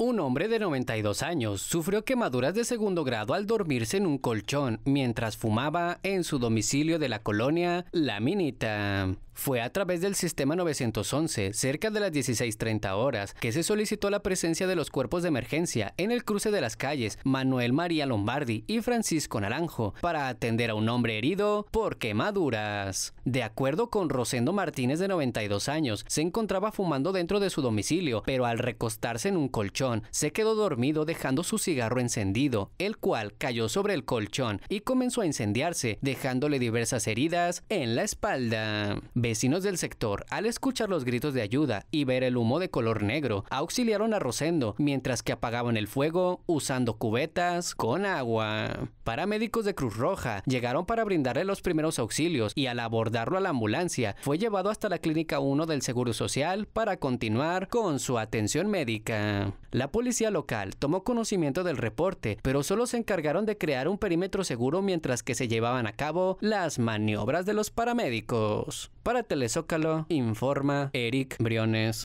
Un hombre de 92 años sufrió quemaduras de segundo grado al dormirse en un colchón mientras fumaba en su domicilio de la colonia La Minita. Fue a través del sistema 911, cerca de las 16.30 horas, que se solicitó la presencia de los cuerpos de emergencia en el cruce de las calles Manuel María Lombardi y Francisco Naranjo para atender a un hombre herido por quemaduras. De acuerdo con Rosendo Martínez de 92 años, se encontraba fumando dentro de su domicilio, pero al recostarse en un colchón, se quedó dormido dejando su cigarro encendido, el cual cayó sobre el colchón y comenzó a incendiarse, dejándole diversas heridas en la espalda. Vecinos del sector, al escuchar los gritos de ayuda y ver el humo de color negro, auxiliaron a Rosendo mientras que apagaban el fuego usando cubetas con agua. Paramédicos de Cruz Roja llegaron para brindarle los primeros auxilios y al abordarlo a la ambulancia fue llevado hasta la Clínica 1 del Seguro Social para continuar con su atención médica. La policía local tomó conocimiento del reporte, pero solo se encargaron de crear un perímetro seguro mientras que se llevaban a cabo las maniobras de los paramédicos. Telezócalo, informa Eric Briones.